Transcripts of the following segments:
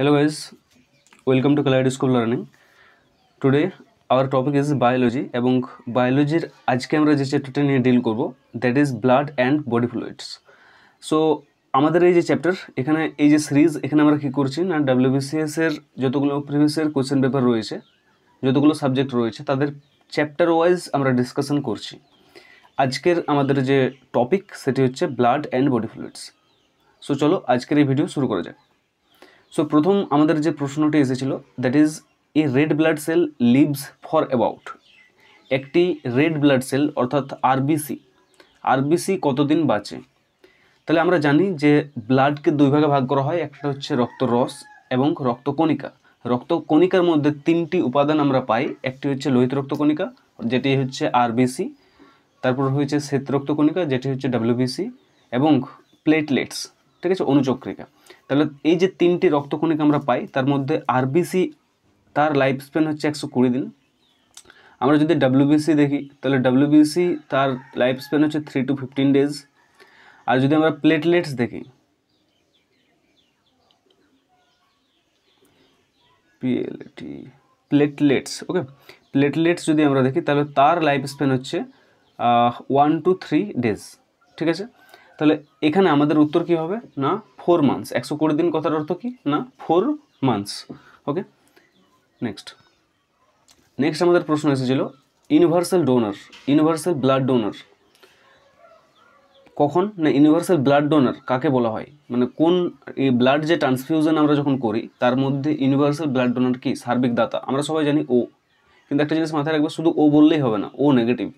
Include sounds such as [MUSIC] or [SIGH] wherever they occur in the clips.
hello guys welcome to collide school learning today our topic is biology এবং বায়োলজির আজকে আমরা যে চ্যাপ্টারটা নিয়ে ডিল করব that is blood and body fluids so আমাদের এই যে চ্যাপ্টার এখানে এই যে সিরিজ এখানে আমরা কী করছি না ডাব্লিউবিসিএস এর যতগুলো প্রিভিয়াসের কোশ্চেন পেপার রয়েছে যতগুলো সাবজেক্ট রয়েছে তাদের চ্যাপ্টার ওয়াইজ আমরা ডিসকাশন করছি আজকের আমাদের যে টপিক সেটি হচ্ছে blood and body fluids so চলো আজকের এই ভিডিও শুরু করা যায় সো প্রথম আমাদের যে প্রশ্নটি এসেছিল that is a red blood cell lives for about একটি রেড ব্লাড সেল অর্থাৎ আরবিসি আরবিসি কতদিন বাঁচে তাহলে আমরা জানি যে ব্লাডকে দুই ভাগে ভাগ করা হয় একটা হচ্ছে রক্তরস এবং রক্তকণিকা রক্তকণিকার মধ্যে তিনটি উপাদান আমরা পাই একটি হচ্ছে লোহিত রক্তকণিকা যেটি হচ্ছে আরবিসি তারপর হয়েছে শ্বেত রক্তকণিকা যেটি হচ্ছে ডাব্লিউবিসি এবং প্লেটলেটস ঠিক আছে অনুচক্রিকা তাহলে এই যে তিনটি রক্তকণিকা আমরা পাই তার মধ্যে আরবিসি তার লাইফ স্প্যান হচ্ছে একশো কুড়ি দিন আমরা যদি ডাব্লিউবিসি দেখি তাহলে ডাব্লিউবিসি তার লাইফ স্প্যান হচ্ছে থ্রি টু ফিফটিন ডেজ আর যদি আমরা প্লেটলেটস দেখি পিএলটি প্লেটলেটস ওকে প্লেটলেটস যদি আমরা দেখি তাহলে তার লাইফ স্প্যান হচ্ছে ওয়ান টু থ্রি ডেজ ঠিক আছে তাহলে এখানে আমাদের উত্তর কী হবে না ফোর মান্থস একশো কুড়ি দিন কথার অর্থ কি না four months okay next next আমাদের প্রশ্ন এসেছিল universal donor universal blood donor কখন না ইউনিভার্সাল ব্লাড ডোনার কাকে বলা হয় মানে কোন এই ব্লাড যে ট্রান্সফিউশন আমরা যখন করি তার মধ্যে ইউনিভার্সাল ব্লাড ডোনার কি সার্বিক দাতা আমরা সবাই জানি ও কিন্তু একটা জিনিস মাথায় রাখবে শুধু ও বললেই হবে না ও নেগেটিভ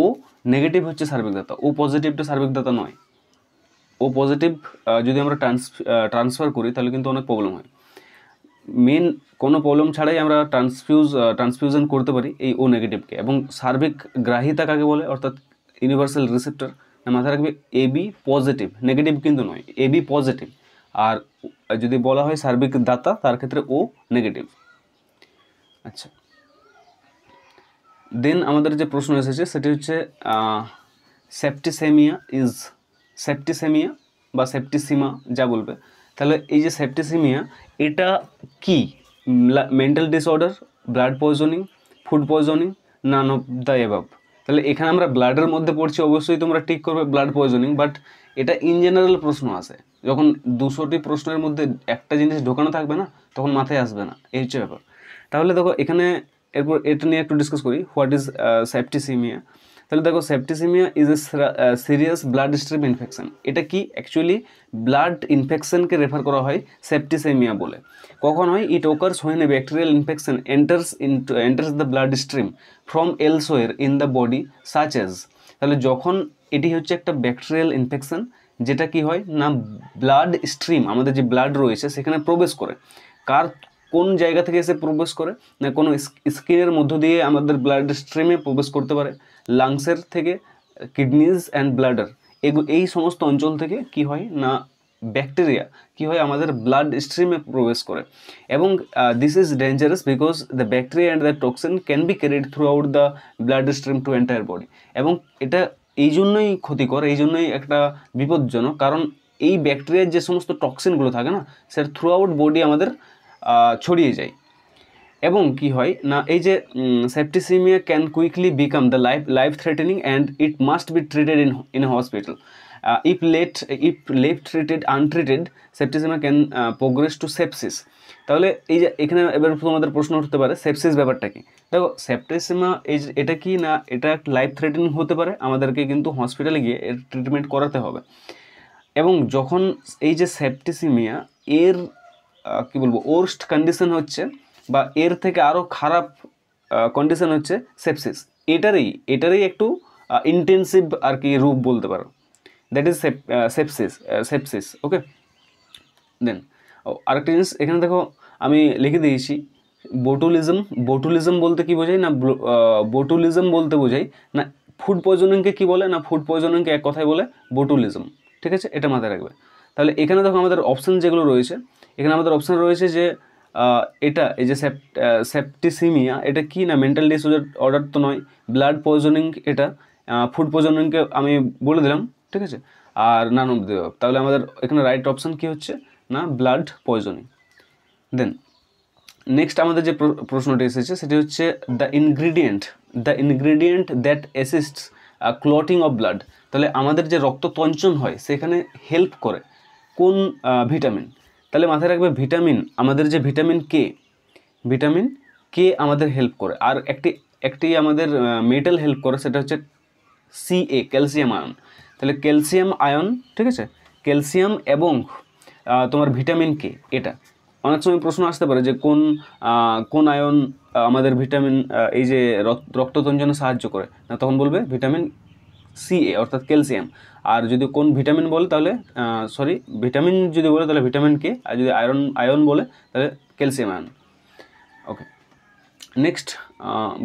ও নেগেটিভ হচ্ছে সার্বিক দাতা ও পজিটিভটা সার্বিক দাতা নয় ও পজিটিভ যদি আমরা ট্রান্সফার করি তাহলে কিন্তু অনেক প্রবলেম হয় মেন কোনো প্রবলেম ছাড়াই আমরা ট্রান্সফিউজ ট্রান্সফিউশন করতে পারি এই ও নেগেটিভকে এবং সার্বিক গ্রাহিতা কাকে বলে অর্থাৎ ইউনিভার্সাল মানে রিসেপ্টর মাথায় রাখবে এ বি পজিটিভ নেগেটিভ কিন্তু নয় এ বি পজিটিভ আর যদি বলা হয় সার্বিক দাতা তার ক্ষেত্রে ও নেগেটিভ আচ্ছা দেন আমাদের যে প্রশ্ন এসেছে সেটি হচ্ছে সেপ্টিসেমিয়া ইজ সেপ্টিসেমিয়া বা সেপ্টিসিমা যা বলবে তাহলে এই যে সেপ্টিসিমিয়া এটা কি mental disorder blood poisoning food poisoning none of the above তাহলে এখানে আমরা ব্লাডের মধ্যে পড়ছি অবশ্যই তোমরা ঠিক করবে ব্লাড পয়জনিং বাট এটা ইন জেনারেল প্রশ্ন আসে যখন দুশোটি প্রশ্নের মধ্যে একটা জিনিস ঢোকানো থাকবে না তখন মাথায় আসবে না এই হচ্ছে ব্যাপার তাহলে দেখো এখানে এরপর এটা নিয়ে একটু ডিসকাস করি হোয়াট ইজ সেপ্টিসিমিয়া তাহলে দেখো septicemia is a serious blood stream infection এটা কি অ্যাকচুয়ালি ব্লাড ইনফেকশনকে রেফার করা হয় সেপটিসেমিয়া বলে কখন হয় ইট ওকার্স হয়ে a bacterial infection enters enters the blood stream from elsewhere in the body such as তাহলে যখন এটি হচ্ছে একটা ব্যাকটেরিয়াল ইনফেকশন যেটা কি হয় না ব্লাড স্ট্রিম আমাদের যে ব্লাড রয়েছে সেখানে প্রবেশ করে কার কোন জায়গা থেকে এসে প্রবেশ করে না কোনো স্কিনের মধ্য দিয়ে আমাদের ব্লাড স্ট্রিমে প্রবেশ করতে পারে লাংসের থেকে কিডনিজ অ্যান্ড ব্লাডার এই সমস্ত অঞ্চল থেকে কি হয় না ব্যাকটেরিয়া কি হয় আমাদের ব্লাড স্ট্রিমে প্রবেশ করে এবং this is dangerous because the bacteria and the toxin can be carried throughout the blood stream to entire body এবং এটা এই জন্যই ক্ষতিকর এই জন্যই একটা বিপজ্জনক কারণ এই ব্যাকটেরিয়ার যে সমস্ত টক্সিনগুলো থাকে না সেটা থ্রু আউট বডি আমাদের ছড়িয়ে যায় এবং কি হয় না এই যে septicemia can quickly become the life life threatening and it must be treated in in hospital if left if left treated untreated septicemia can progress to sepsis তাহলে এই যে এখানে এবার তোমাদের প্রশ্ন উঠতে পারে সেপসিস ব্যাপারটা কি দেখো সেপটিসিমা এই এটা কি না এটা লাইফ থ্রেটেনিং হতে পারে আমাদেরকে কিন্তু হসপিটালে গিয়ে এর ট্রিটমেন্ট করাতে হবে এবং যখন এই যে সেপটিসিমিয়া এর কি বলবো ওর্স্ট কন্ডিশন হচ্ছে বা এর থেকে আরও খারাপ কন্ডিশন হচ্ছে সেপসিস এটারই এটারই একটু ইন্টেন্সিভ আর কি রূপ বলতে পারো that is sepsis sepsis okay then আরেকটা জিনিস এখানে দেখো আমি লিখে দিয়েছি বোটুলিজম বোটুলিজম বলতে কি বোঝাই না বোটুলিজম বলতে বোঝাই না ফুড পয়জনিংকে কি বলে না ফুড পয়জনিংকে এক কথায় বলে বোটুলিজম ঠিক আছে এটা মাথায় রাখবে তাহলে এখানে দেখো আমাদের অপশন যেগুলো রয়েছে এখানে আমাদের অপশান রয়েছে যে এটা এই যে সেপ্টিসিমিয়া এটা কি না মেন্টাল ডিসঅর্ডার অর্ডার তো নয় ব্লাড পয়জনিং এটা ফুড পয়জনিংকে আমি বলে দিলাম ঠিক আছে আর নান দেওয়া তাহলে আমাদের এখানে রাইট অপশান কি হচ্ছে না ব্লাড পয়জনিং দেন নেক্সট আমাদের যে প্রশ্নটি এসেছে সেটি হচ্ছে the ingredient the ingredient that assists clotting of blood তাহলে আমাদের যে রক্ত তঞ্চন হয় সেখানে হেল্প করে কোন ভিটামিন তাহলে মাথায় রাখবে ভিটামিন আমাদের যে ভিটামিন কে ভিটামিন কে আমাদের হেল্প করে আর একটি একটি আমাদের মেটাল হেল্প করে সেটা হচ্ছে সি এ ক্যালসিয়াম আয়ন তাহলে ক্যালসিয়াম আয়ন ঠিক আছে ক্যালসিয়াম এবং তোমার ভিটামিন কে এটা অনেক সময় প্রশ্ন আসতে পারে যে কোন কোন আয়ন আমাদের ভিটামিন এই যে জন্য সাহায্য করে না তখন বলবে ভিটামিন সি এ অর্থাৎ ক্যালসিয়াম আর যদি কোন ভিটামিন বলে তাহলে সরি ভিটামিন যদি বলে তাহলে ভিটামিন কে আর যদি আয়রন আয়রন বলে তাহলে ক্যালসিয়াম আয়ন ওকে নেক্সট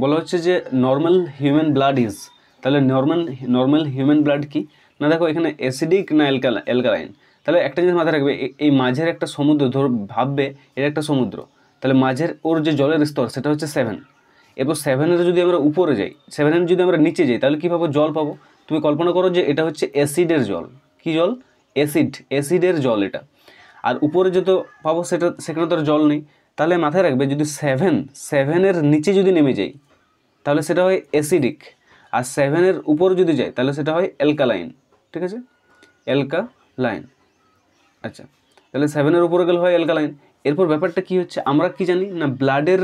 বলা হচ্ছে যে নর্মাল হিউম্যান ব্লাড ইজ তাহলে নর্মাল নর্মাল হিউম্যান ব্লাড কি না দেখো এখানে অ্যাসিডিক না অ্যালকালা অ্যালকালাইন তাহলে একটা জিনিস মাথায় রাখবে এই মাঝের একটা সমুদ্র ধর ভাববে এর একটা সমুদ্র তাহলে মাঝের ওর যে জলের স্তর সেটা হচ্ছে সেভেন এরপর সেভেনের যদি আমরা উপরে যাই সেভেনের যদি আমরা নিচে যাই তাহলে কী পাবো জল পাবো তুমি কল্পনা করো যে এটা হচ্ছে অ্যাসিডের জল কি জল অ্যাসিড অ্যাসিডের জল এটা আর উপরে যত পাবো সেটা সেখানে তো জল নেই তাহলে মাথায় রাখবে যদি সেভেন সেভেনের নিচে যদি নেমে যাই তাহলে সেটা হয় অ্যাসিডিক আর সেভেনের উপর যদি যায় তাহলে সেটা হয় অ্যালকালাইন ঠিক আছে অ্যালকালাইন আচ্ছা তাহলে সেভেনের উপরে গেলে হয় অ্যালকালাইন এরপর ব্যাপারটা কি হচ্ছে আমরা কি জানি না ব্লাডের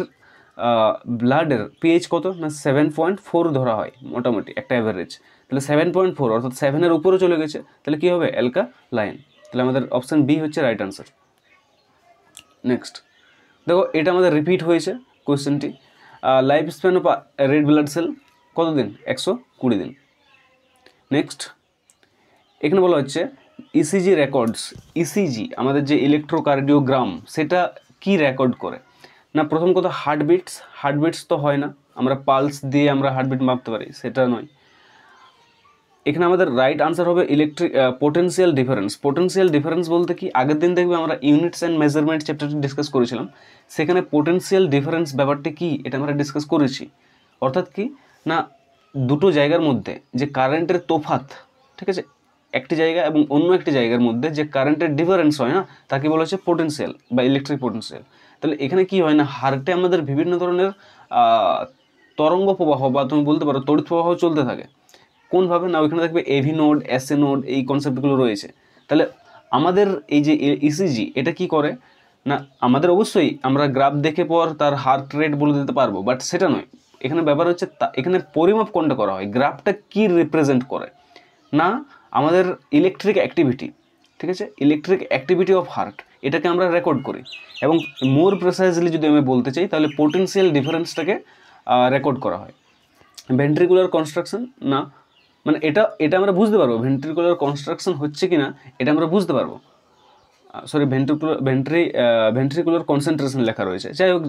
ব্লাডের পিএইচ কত না সেভেন পয়েন্ট ফোর ধরা হয় মোটামুটি একটা অ্যাভারেজ তাহলে সেভেন পয়েন্ট ফোর অর্থাৎ সেভেনের উপরে চলে গেছে তাহলে কী হবে অ্যালকা লাইন তাহলে আমাদের অপশান বি হচ্ছে রাইট আনসার নেক্সট দেখো এটা আমাদের রিপিট হয়েছে কোয়েশ্চেনটি life span of red blood cell কতদিন একশো কুড়ি দিন নেক্সট এখানে বলা হচ্ছে ইসিজি রেকর্ডস ইসিজি আমাদের যে ইলেকট্রোকার্ডিওগ্রাম সেটা কি রেকর্ড করে না প্রথম কথা হার্টবিটস হার্টবিটস তো হয় না আমরা পালস দিয়ে আমরা হার্টবিট মাপতে পারি সেটা নয় এখানে আমাদের রাইট আনসার হবে electric potential difference potential difference বলতে কি আগের দিন দেখবে আমরা ইউনিটস অ্যান্ড মেজারমেন্ট চ্যাপ্টারটি ডিসকাস করেছিলাম সেখানে পোটেন্সিয়াল ডিফারেন্স ব্যাপারটি কি এটা আমরা ডিসকাস করেছি অর্থাৎ কি না দুটো জায়গার মধ্যে যে কারেন্টের তোফাত ঠিক আছে একটি জায়গা এবং অন্য একটি জায়গার মধ্যে যে কারেন্টের ডিফারেন্স হয় না তাকে বলা হচ্ছে পোটেন্সিয়াল বা ইলেকট্রিক পোটেন্সিয়াল তাহলে এখানে কি হয় না হার্টে আমাদের বিভিন্ন ধরনের তরঙ্গ প্রবাহ বা তুমি বলতে পারো তড়িৎ প্রবাহ চলতে থাকে কোনভাবে না ওইখানে দেখবে এভি নোড এসএ নোড এই কনসেপ্টগুলো রয়েছে তাহলে আমাদের এই যে ইসিজি e এটা কি করে না আমাদের অবশ্যই আমরা গ্রাফ দেখে পর তার হার্ট রেট বলে দিতে পারবো বাট সেটা নয় এখানে ব্যাপার হচ্ছে এখানে পরিমাপ কোনটা করা হয় গ্রাফটা কি রিপ্রেজেন্ট করে না আমাদের ইলেকট্রিক অ্যাক্টিভিটি ঠিক আছে ইলেকট্রিক অ্যাক্টিভিটি অফ হার্ট এটাকে আমরা রেকর্ড করি এবং মোর প্রেসাইজলি যদি আমি বলতে চাই তাহলে পোটেন্সিয়াল ডিফারেন্সটাকে রেকর্ড করা হয় ভেন্ট্রিকুলার কনস্ট্রাকশন না মানে এটা এটা আমরা বুঝতে পারবো ভেন্ট্রিকুলার কনস্ট্রাকশন হচ্ছে কি না এটা আমরা বুঝতে পারবো sorry ventricular ventri ventricular concentration লেখা রয়েছে যাই হোক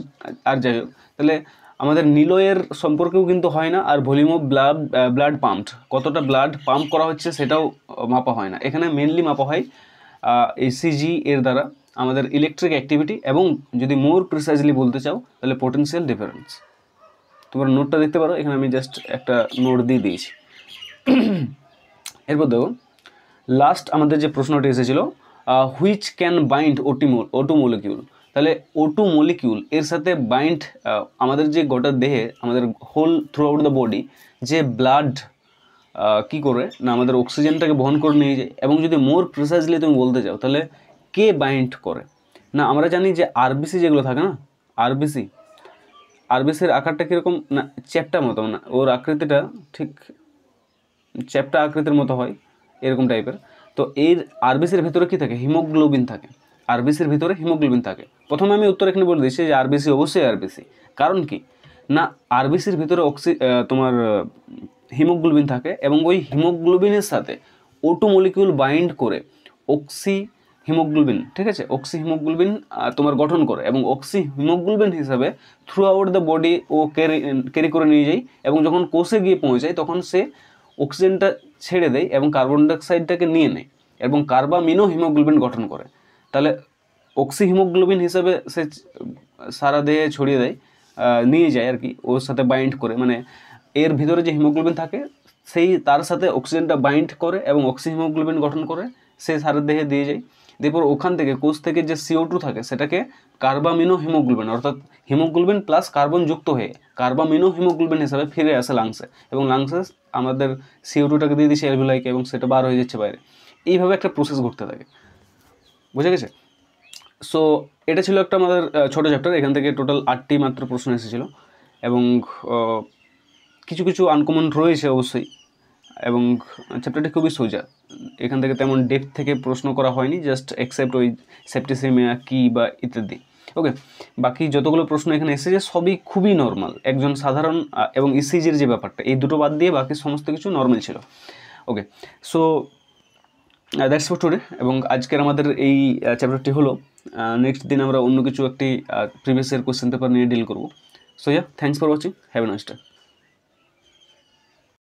আর যাই হোক তাহলে আমাদের নিলয়ের সম্পর্কেও কিন্তু হয় না আর volume of blood blood pumped কতটা ব্লাড পাম্প করা হচ্ছে সেটাও মাপা হয় না এখানে মেনলি মাপা হয় এই সিজি এর দ্বারা আমাদের ইলেকট্রিক অ্যাক্টিভিটি এবং যদি মোর প্রিসাইজলি বলতে চাও তাহলে পোটেন্সিয়াল ডিফারেন্স তোমরা নোটটা দেখতে পারো এখানে আমি জাস্ট একটা নোট দিয়ে দিয়েছি [CLEARS THROAT] এরপর দেখো লাস্ট আমাদের যে প্রশ্নটি এসেছিল হুইচ ক্যান বাইন্ড ওটিমোল ওটু মলিকিউল তাহলে ওটু মলিকিউল এর সাথে বাইন্ড আমাদের যে গোটা দেহে আমাদের whole throughout the body যে ব্লাড কি করে না আমাদের অক্সিজেনটাকে বহন করে নিয়ে যায় এবং যদি মোর প্রিসাইজলি তুমি বলতে চাও তাহলে কে বাইন্ড করে না আমরা জানি যে আরবিসি যেগুলো থাকে না আরবিসি আরবিসির আকারটা কীরকম না চ্যাপটা মতো না ওর আকৃতিটা ঠিক চ্যাপটা আকৃতির মতো হয় এরকম টাইপের তো এর আরবিসির ভেতরে কী থাকে হিমোগ্লোবিন থাকে আরবিসির ভিতরে হিমোগ্লোবিন থাকে প্রথমে আমি উত্তর এখানে বলে দিচ্ছি যে আরবিসি অবশ্যই আরবিসি কারণ কি না আরবিসির ভিতরে অক্সি তোমার হিমোগ্লোবিন থাকে এবং ওই হিমোগ্লোবিনের সাথে ওটু মলিকিউল বাইন্ড করে অক্সি হিমোগ্লোবিন ঠিক আছে অক্সি হিমোগ্লোবিন তোমার গঠন করে এবং অক্সি হিমোগ্লোবিন হিসাবে থ্রু আউট দ্য বডি ও ক্যারি ক্যারি করে নিয়ে যায় এবং যখন কোষে গিয়ে পৌঁছায় তখন সে অক্সিজেনটা ছেড়ে দেয় এবং কার্বন ডাইঅক্সাইডটাকে নিয়ে নেয় এবং কার্বামিনও হিমোগ্লোবিন গঠন করে তাহলে অক্সি হিমোগ্লোবিন হিসেবে সে সারা দেহে ছড়িয়ে দেয় নিয়ে যায় আর কি ওর সাথে বাইন্ড করে মানে এর ভিতরে যে হিমোগ্লোবিন থাকে সেই তার সাথে অক্সিজেনটা বাইন্ড করে এবং অক্সি হিমোগ্লোবিন গঠন করে সে সারা দেহে দিয়ে যায় এরপর ওখান থেকে কোষ থেকে যে সিও টু থাকে সেটাকে কার্বামিনো হিমোগ্লোবিন অর্থাৎ হিমোগ্লোবিন প্লাস কার্বন যুক্ত হয়ে কার্বামিনো হিমোগ্লোবিন হিসাবে ফিরে আসে লাংসে এবং লাংসে আমাদের সিও টুটাকে দিয়ে দিচ্ছে অ্যালভিলাইকে এবং সেটা বার হয়ে যাচ্ছে বাইরে এইভাবে একটা প্রসেস ঘটতে থাকে বুঝে গেছে সো এটা ছিল একটা আমাদের ছোটো চ্যাপ্টার এখান থেকে টোটাল আটটি মাত্র প্রশ্ন এসেছিলো এবং কিছু কিছু আনকমন রয়েছে অবশ্যই এবং চ্যাপ্টারটি খুবই সোজা এখান থেকে তেমন ডেপ থেকে প্রশ্ন করা হয়নি জাস্ট এক্সেপ্ট ওই সেপ্টিসেমিয়া কী বা ইত্যাদি ওকে বাকি যতগুলো প্রশ্ন এখানে এসেছে সবই খুবই নর্মাল একজন সাধারণ এবং ইসিজির যে ব্যাপারটা এই দুটো বাদ দিয়ে বাকি সমস্ত কিছু নর্মাল ছিল okay so that's for today এবং আজকের আমাদের এই চ্যাপ্টারটি হলো নেক্সট দিন আমরা অন্য কিছু একটি প্রিভিয়াস ইয়ার কোশ্চেন পেপার নিয়ে ডিল করবো so yeah thanks for watching have a nice day